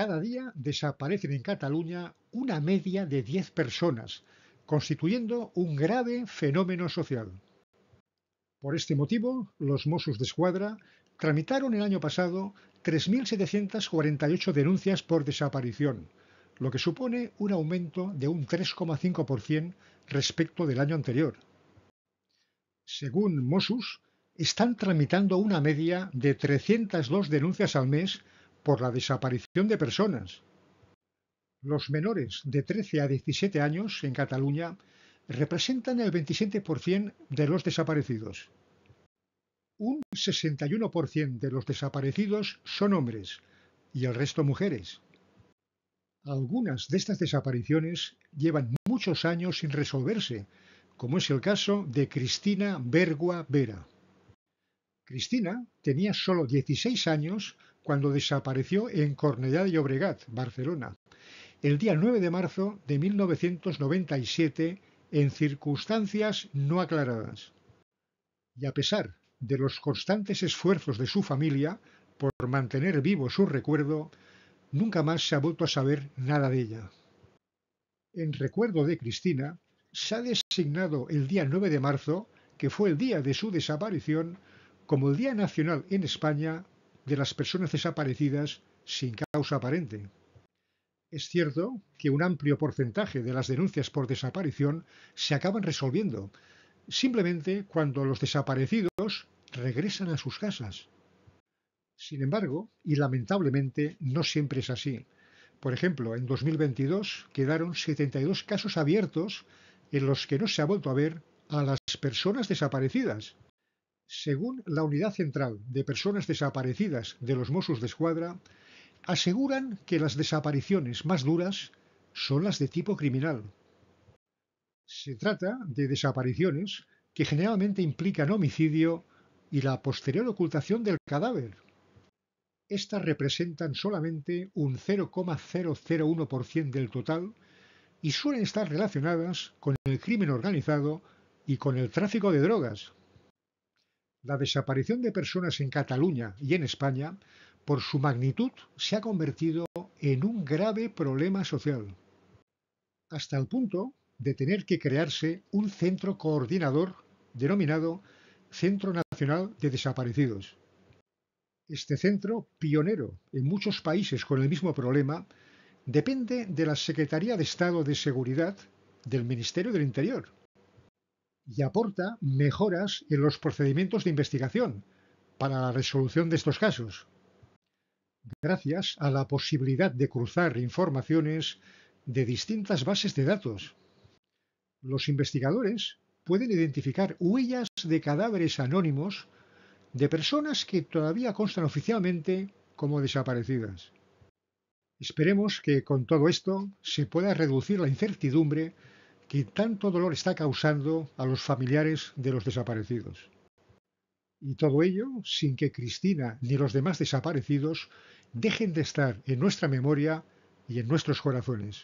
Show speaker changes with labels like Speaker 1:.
Speaker 1: cada día desaparecen en Cataluña una media de 10 personas, constituyendo un grave fenómeno social. Por este motivo, los Mossos de Escuadra tramitaron el año pasado 3.748 denuncias por desaparición, lo que supone un aumento de un 3,5% respecto del año anterior. Según Mossos, están tramitando una media de 302 denuncias al mes por la desaparición de personas. Los menores de 13 a 17 años en Cataluña representan el 27% de los desaparecidos. Un 61% de los desaparecidos son hombres y el resto mujeres. Algunas de estas desapariciones llevan muchos años sin resolverse, como es el caso de Cristina Bergua Vera. Cristina tenía solo 16 años cuando desapareció en Cornellá de Llobregat, Barcelona, el día 9 de marzo de 1997 en circunstancias no aclaradas. Y a pesar de los constantes esfuerzos de su familia por mantener vivo su recuerdo, nunca más se ha vuelto a saber nada de ella. En recuerdo de Cristina, se ha designado el día 9 de marzo, que fue el día de su desaparición, como el Día Nacional en España de las personas desaparecidas sin causa aparente. Es cierto que un amplio porcentaje de las denuncias por desaparición se acaban resolviendo, simplemente cuando los desaparecidos regresan a sus casas. Sin embargo, y lamentablemente, no siempre es así. Por ejemplo, en 2022 quedaron 72 casos abiertos en los que no se ha vuelto a ver a las personas desaparecidas, según la Unidad Central de Personas Desaparecidas de los Mossos de Escuadra, aseguran que las desapariciones más duras son las de tipo criminal. Se trata de desapariciones que generalmente implican homicidio y la posterior ocultación del cadáver. Estas representan solamente un 0,001% del total y suelen estar relacionadas con el crimen organizado y con el tráfico de drogas la desaparición de personas en Cataluña y en España, por su magnitud, se ha convertido en un grave problema social, hasta el punto de tener que crearse un centro coordinador denominado Centro Nacional de Desaparecidos. Este centro, pionero en muchos países con el mismo problema, depende de la Secretaría de Estado de Seguridad del Ministerio del Interior y aporta mejoras en los procedimientos de investigación para la resolución de estos casos, gracias a la posibilidad de cruzar informaciones de distintas bases de datos. Los investigadores pueden identificar huellas de cadáveres anónimos de personas que todavía constan oficialmente como desaparecidas. Esperemos que con todo esto se pueda reducir la incertidumbre que tanto dolor está causando a los familiares de los desaparecidos. Y todo ello sin que Cristina ni los demás desaparecidos dejen de estar en nuestra memoria y en nuestros corazones.